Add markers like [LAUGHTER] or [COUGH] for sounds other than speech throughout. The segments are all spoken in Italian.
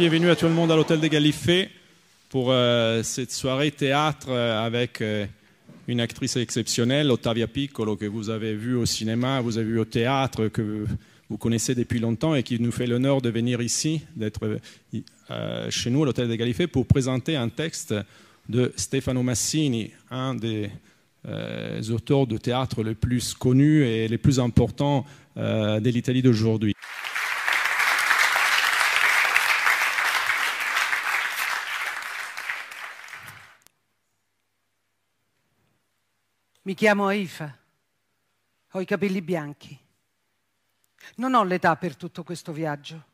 bienvenue à tout le monde à l'Hôtel des Galifées pour euh, cette soirée théâtre euh, avec euh, une actrice exceptionnelle, Ottavia Piccolo, que vous avez vue au cinéma, vous avez vue au théâtre, que vous connaissez depuis longtemps et qui nous fait l'honneur de venir ici, d'être chez nous à l'Hôtel des Galifées pour présenter un texte de Stefano Massini, un des auteurs de théâtre les plus connus et les plus importants de l'Italie d'aujourd'hui. Mi chiamo Aifa, ho i capelli bianchi. Non ho l'età per tutto questo viaggio.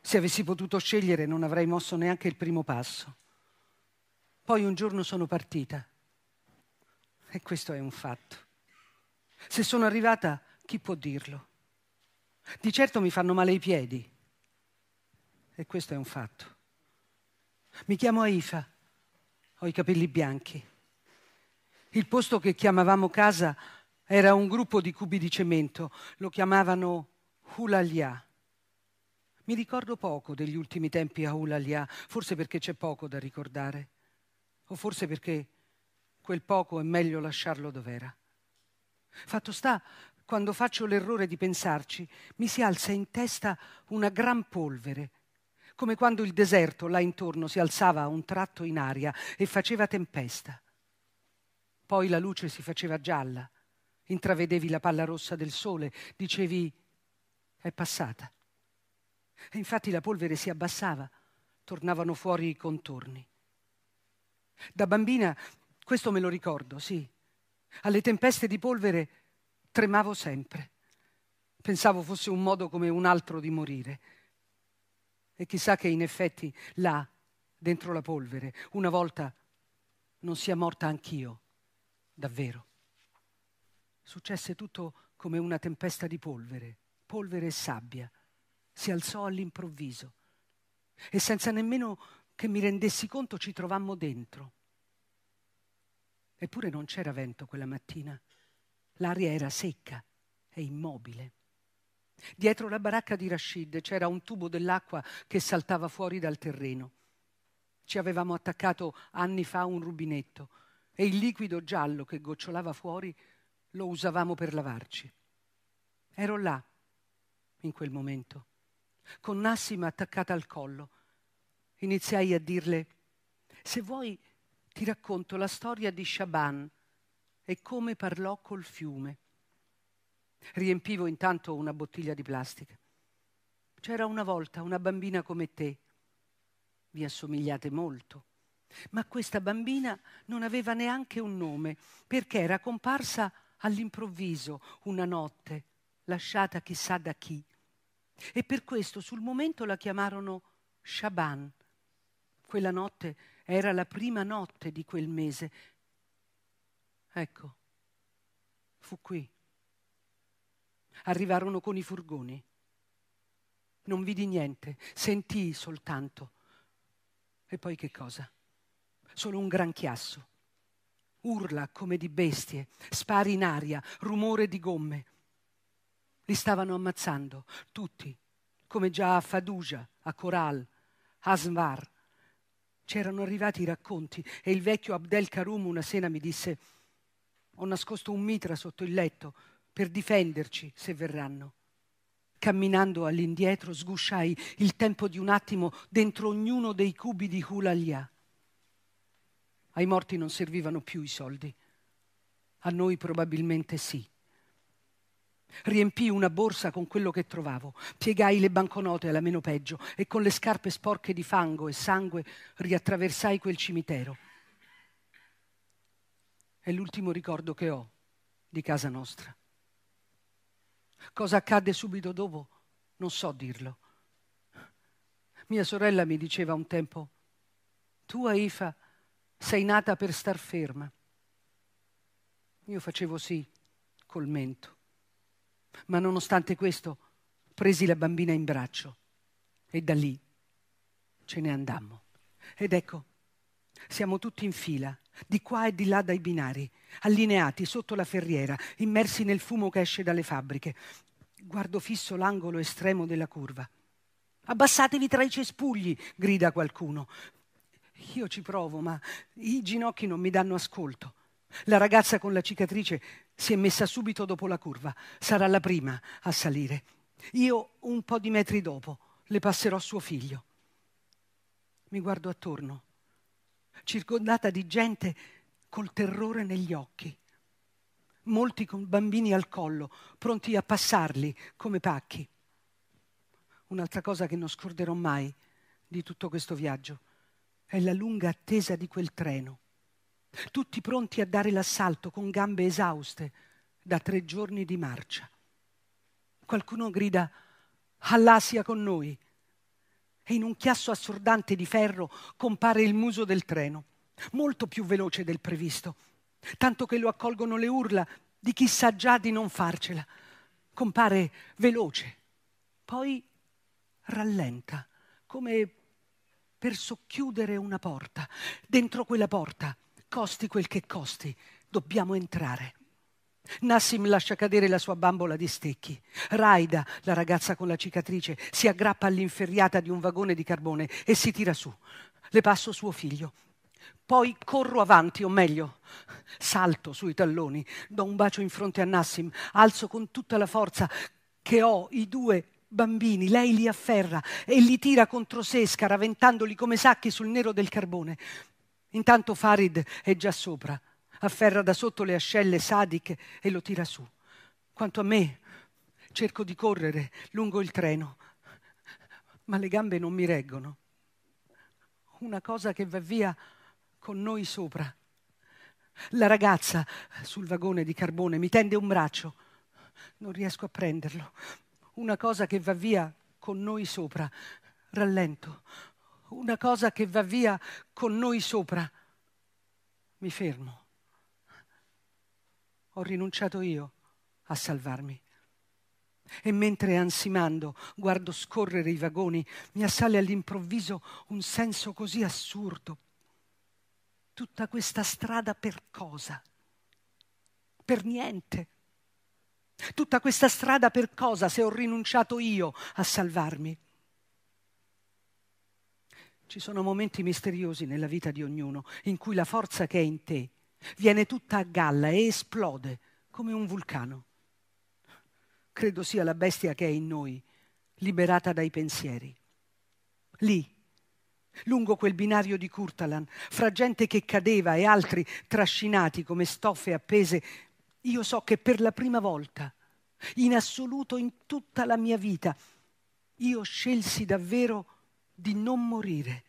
Se avessi potuto scegliere non avrei mosso neanche il primo passo. Poi un giorno sono partita. E questo è un fatto. Se sono arrivata, chi può dirlo? Di certo mi fanno male i piedi. E questo è un fatto. Mi chiamo Aifa, ho i capelli bianchi. Il posto che chiamavamo casa era un gruppo di cubi di cemento, lo chiamavano Hulalia. Mi ricordo poco degli ultimi tempi a Hulalia, forse perché c'è poco da ricordare, o forse perché quel poco è meglio lasciarlo dov'era. Fatto sta, quando faccio l'errore di pensarci, mi si alza in testa una gran polvere, come quando il deserto là intorno si alzava a un tratto in aria e faceva tempesta. Poi la luce si faceva gialla, intravedevi la palla rossa del sole, dicevi è passata. E infatti la polvere si abbassava, tornavano fuori i contorni. Da bambina, questo me lo ricordo, sì, alle tempeste di polvere tremavo sempre. Pensavo fosse un modo come un altro di morire. E chissà che in effetti là, dentro la polvere, una volta non sia morta anch'io davvero. Successe tutto come una tempesta di polvere, polvere e sabbia. Si alzò all'improvviso e senza nemmeno che mi rendessi conto ci trovammo dentro. Eppure non c'era vento quella mattina. L'aria era secca e immobile. Dietro la baracca di Rashid c'era un tubo dell'acqua che saltava fuori dal terreno. Ci avevamo attaccato anni fa un rubinetto e il liquido giallo che gocciolava fuori lo usavamo per lavarci. Ero là, in quel momento, con Nassima attaccata al collo. Iniziai a dirle, se vuoi ti racconto la storia di Shaban e come parlò col fiume. Riempivo intanto una bottiglia di plastica. C'era una volta una bambina come te. Vi assomigliate molto. Ma questa bambina non aveva neanche un nome, perché era comparsa all'improvviso una notte, lasciata chissà da chi. E per questo sul momento la chiamarono Shaban. Quella notte era la prima notte di quel mese. Ecco, fu qui. Arrivarono con i furgoni. Non vidi niente, sentii soltanto. E poi che cosa? solo un gran chiasso. Urla come di bestie, spari in aria, rumore di gomme. Li stavano ammazzando, tutti, come già a Fadugia, a Coral, a Svar. C'erano arrivati i racconti e il vecchio Abdel Karum una sera mi disse ho nascosto un mitra sotto il letto per difenderci se verranno. Camminando all'indietro sgusciai il tempo di un attimo dentro ognuno dei cubi di Hulalia. Ai morti non servivano più i soldi, a noi probabilmente sì. Riempii una borsa con quello che trovavo, piegai le banconote alla meno peggio e con le scarpe sporche di fango e sangue riattraversai quel cimitero. È l'ultimo ricordo che ho di casa nostra. Cosa accadde subito dopo? Non so dirlo. Mia sorella mi diceva un tempo, tu Aifa sei nata per star ferma. Io facevo sì col mento, ma nonostante questo presi la bambina in braccio e da lì ce ne andammo. Ed ecco, siamo tutti in fila, di qua e di là dai binari, allineati sotto la ferriera, immersi nel fumo che esce dalle fabbriche. Guardo fisso l'angolo estremo della curva. Abbassatevi tra i cespugli, grida qualcuno. Io ci provo, ma i ginocchi non mi danno ascolto. La ragazza con la cicatrice si è messa subito dopo la curva, sarà la prima a salire. Io un po' di metri dopo le passerò suo figlio. Mi guardo attorno, circondata di gente col terrore negli occhi, molti con bambini al collo, pronti a passarli come pacchi. Un'altra cosa che non scorderò mai di tutto questo viaggio è la lunga attesa di quel treno. Tutti pronti a dare l'assalto con gambe esauste da tre giorni di marcia. Qualcuno grida Allah sia con noi e in un chiasso assordante di ferro compare il muso del treno, molto più veloce del previsto, tanto che lo accolgono le urla di chi sa già di non farcela. Compare veloce, poi rallenta, come per socchiudere una porta. Dentro quella porta, costi quel che costi, dobbiamo entrare. Nassim lascia cadere la sua bambola di stecchi. Raida, la ragazza con la cicatrice, si aggrappa all'inferriata di un vagone di carbone e si tira su. Le passo suo figlio. Poi corro avanti, o meglio, salto sui talloni, do un bacio in fronte a Nassim, alzo con tutta la forza che ho i due bambini, lei li afferra e li tira contro sé, scaraventandoli come sacchi sul nero del carbone. Intanto Farid è già sopra, afferra da sotto le ascelle Sadik e lo tira su. Quanto a me, cerco di correre lungo il treno, ma le gambe non mi reggono. Una cosa che va via con noi sopra. La ragazza sul vagone di carbone mi tende un braccio. Non riesco a prenderlo una cosa che va via con noi sopra, rallento, una cosa che va via con noi sopra, mi fermo. Ho rinunciato io a salvarmi. E mentre ansimando guardo scorrere i vagoni, mi assale all'improvviso un senso così assurdo. Tutta questa strada per cosa? Per niente. Tutta questa strada per cosa se ho rinunciato io a salvarmi? Ci sono momenti misteriosi nella vita di ognuno in cui la forza che è in te viene tutta a galla e esplode come un vulcano. Credo sia la bestia che è in noi, liberata dai pensieri. Lì, lungo quel binario di Curtalan, fra gente che cadeva e altri trascinati come stoffe appese io so che per la prima volta, in assoluto in tutta la mia vita, io scelsi davvero di non morire.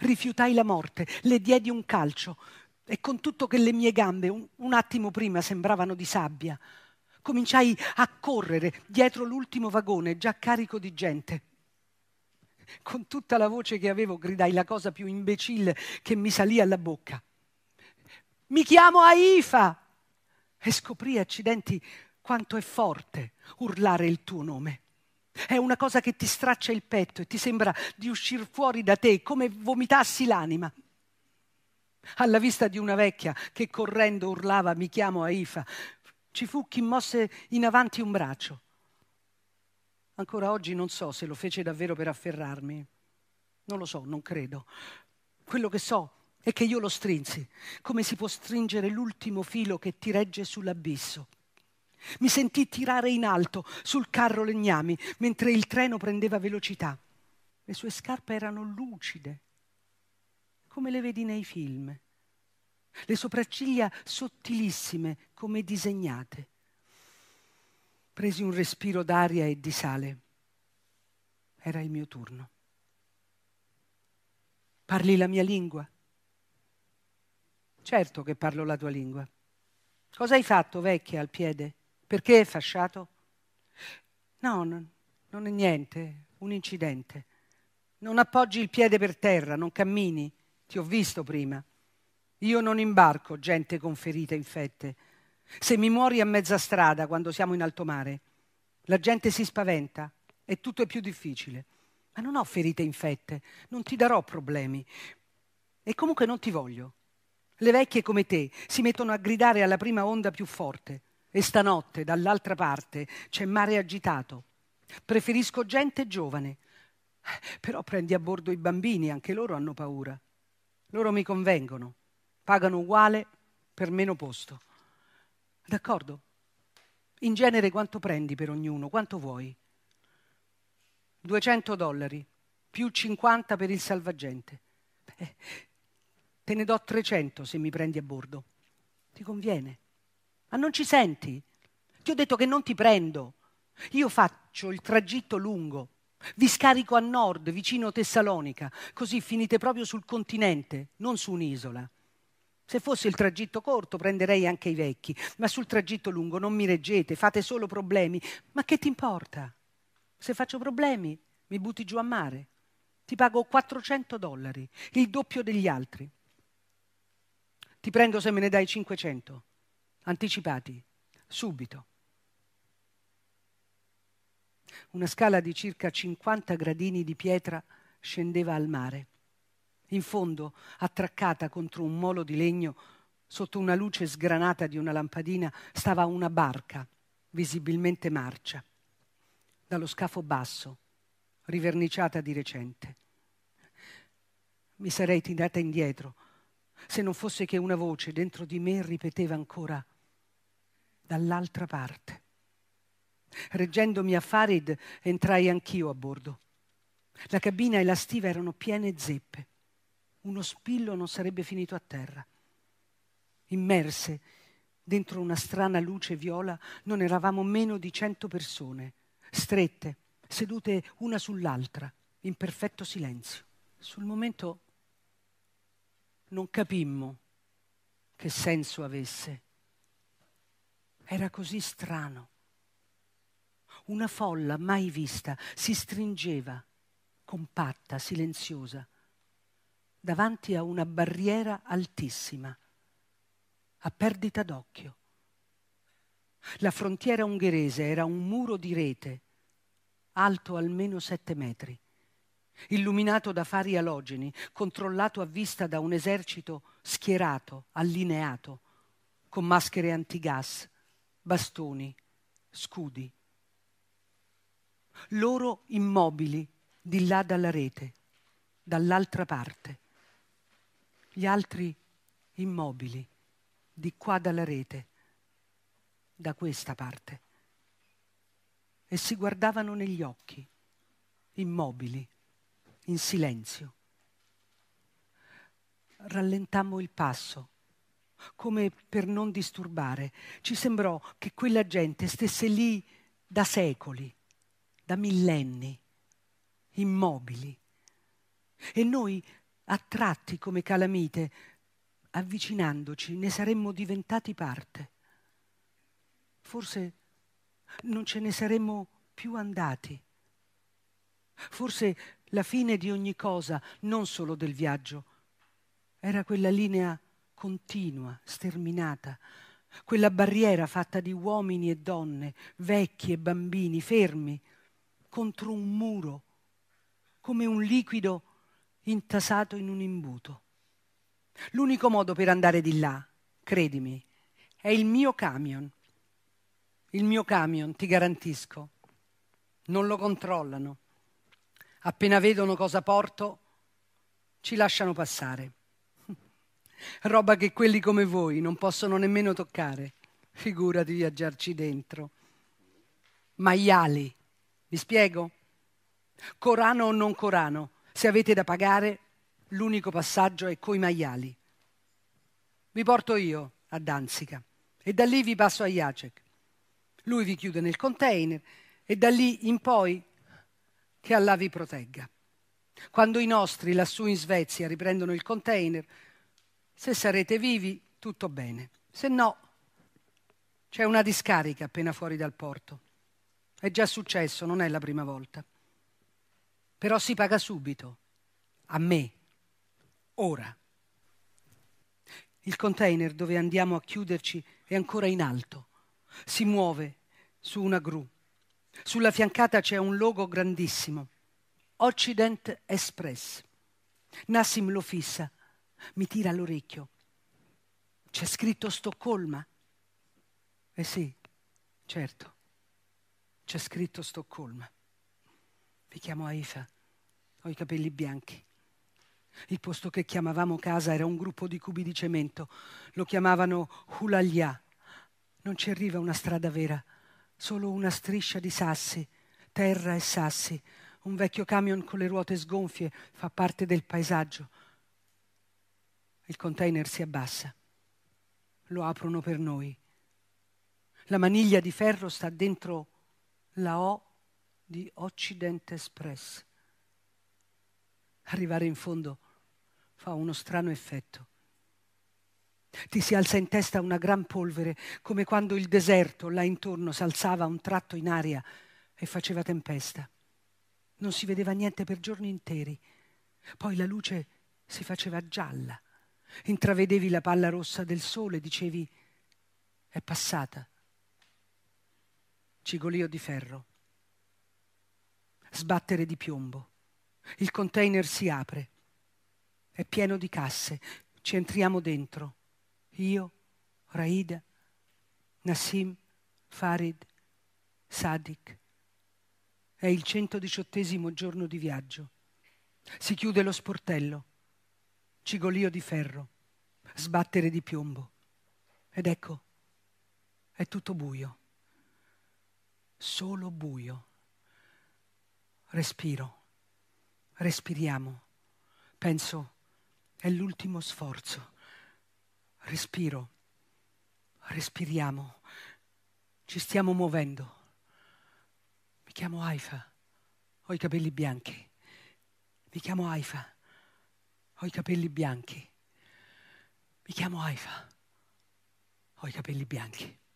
Rifiutai la morte, le diedi un calcio e con tutto che le mie gambe un, un attimo prima sembravano di sabbia, cominciai a correre dietro l'ultimo vagone già carico di gente. Con tutta la voce che avevo gridai la cosa più imbecille che mi salì alla bocca. Mi chiamo Aifa! e scoprì, accidenti, quanto è forte urlare il tuo nome. È una cosa che ti straccia il petto e ti sembra di uscir fuori da te come vomitassi l'anima. Alla vista di una vecchia che correndo urlava mi chiamo Aifa, ci fu chi mosse in avanti un braccio. Ancora oggi non so se lo fece davvero per afferrarmi. Non lo so, non credo. Quello che so e che io lo strinsi, come si può stringere l'ultimo filo che ti regge sull'abisso. Mi sentì tirare in alto sul carro legnami mentre il treno prendeva velocità. Le sue scarpe erano lucide, come le vedi nei film, le sopracciglia sottilissime come disegnate. Presi un respiro d'aria e di sale. Era il mio turno. Parli la mia lingua Certo che parlo la tua lingua. Cosa hai fatto, vecchia, al piede? Perché è fasciato? No, non, non è niente, un incidente. Non appoggi il piede per terra, non cammini. Ti ho visto prima. Io non imbarco gente con ferite infette. Se mi muori a mezza strada quando siamo in alto mare, la gente si spaventa e tutto è più difficile. Ma non ho ferite infette, non ti darò problemi. E comunque non ti voglio. Le vecchie come te si mettono a gridare alla prima onda più forte e stanotte dall'altra parte c'è mare agitato. Preferisco gente giovane. Però prendi a bordo i bambini, anche loro hanno paura. Loro mi convengono, pagano uguale per meno posto. D'accordo? In genere quanto prendi per ognuno? Quanto vuoi? 200 dollari, più 50 per il salvagente. Beh, te ne do 300 se mi prendi a bordo. Ti conviene? Ma non ci senti? Ti ho detto che non ti prendo. Io faccio il tragitto lungo, vi scarico a nord, vicino Tessalonica, così finite proprio sul continente, non su un'isola. Se fosse il tragitto corto prenderei anche i vecchi, ma sul tragitto lungo non mi reggete, fate solo problemi. Ma che ti importa? Se faccio problemi mi butti giù a mare. Ti pago 400 dollari, il doppio degli altri ti prendo se me ne dai 500, anticipati, subito. Una scala di circa 50 gradini di pietra scendeva al mare, in fondo attraccata contro un molo di legno Sotto una luce sgranata di una lampadina stava una barca, visibilmente marcia, dallo scafo basso, riverniciata di recente. Mi sarei tirata indietro, se non fosse che una voce dentro di me ripeteva ancora dall'altra parte. Reggendomi a Farid entrai anch'io a bordo. La cabina e la stiva erano piene zeppe. Uno spillo non sarebbe finito a terra. Immerse dentro una strana luce viola non eravamo meno di cento persone, strette, sedute una sull'altra, in perfetto silenzio. Sul momento non capimmo che senso avesse. Era così strano. Una folla mai vista si stringeva, compatta, silenziosa, davanti a una barriera altissima, a perdita d'occhio. La frontiera ungherese era un muro di rete, alto almeno sette metri illuminato da fari alogeni, controllato a vista da un esercito schierato, allineato, con maschere antigas, bastoni, scudi. Loro immobili di là dalla rete, dall'altra parte. Gli altri immobili di qua dalla rete, da questa parte. E si guardavano negli occhi, immobili in silenzio. Rallentammo il passo, come per non disturbare. Ci sembrò che quella gente stesse lì da secoli, da millenni, immobili. E noi, attratti come calamite, avvicinandoci, ne saremmo diventati parte. Forse non ce ne saremmo più andati. Forse la fine di ogni cosa, non solo del viaggio. Era quella linea continua, sterminata, quella barriera fatta di uomini e donne, vecchi e bambini, fermi, contro un muro, come un liquido intasato in un imbuto. L'unico modo per andare di là, credimi, è il mio camion. Il mio camion, ti garantisco, non lo controllano appena vedono cosa porto, ci lasciano passare. [LAUGHS] Roba che quelli come voi non possono nemmeno toccare, figura di viaggiarci dentro. Maiali, vi spiego? Corano o non Corano, se avete da pagare, l'unico passaggio è coi maiali. Vi porto io a Danzica e da lì vi passo a Jacek. Lui vi chiude nel container e da lì in poi che Allah vi protegga. Quando i nostri lassù in Svezia riprendono il container, se sarete vivi, tutto bene. Se no, c'è una discarica appena fuori dal porto. È già successo, non è la prima volta. Però si paga subito, a me, ora. Il container dove andiamo a chiuderci è ancora in alto, si muove su una gru. Sulla fiancata c'è un logo grandissimo, Occident Express. Nassim lo fissa, mi tira all'orecchio. C'è scritto Stoccolma? Eh sì, certo, c'è scritto Stoccolma. Mi chiamo Aifa, ho i capelli bianchi. Il posto che chiamavamo casa era un gruppo di cubi di cemento, lo chiamavano Hulalia. Non ci arriva una strada vera solo una striscia di sassi, terra e sassi. Un vecchio camion con le ruote sgonfie fa parte del paesaggio. Il container si abbassa. Lo aprono per noi. La maniglia di ferro sta dentro la O di Occident Express. Arrivare in fondo fa uno strano effetto. Ti si alza in testa una gran polvere, come quando il deserto là intorno s'alzava un tratto in aria e faceva tempesta. Non si vedeva niente per giorni interi. Poi la luce si faceva gialla. Intravedevi la palla rossa del sole, dicevi è passata. Cigolio di ferro. Sbattere di piombo. Il container si apre. È pieno di casse. Ci entriamo dentro io, Raida, Nassim, Farid, Sadik. È il 118 giorno di viaggio. Si chiude lo sportello, cigolio di ferro, sbattere di piombo. Ed ecco, è tutto buio, solo buio. Respiro, respiriamo. Penso, è l'ultimo sforzo respiro, respiriamo, ci stiamo muovendo. Mi chiamo Aifa, ho i capelli bianchi. Mi chiamo Aifa, ho i capelli bianchi. Mi chiamo Aifa, ho i capelli bianchi.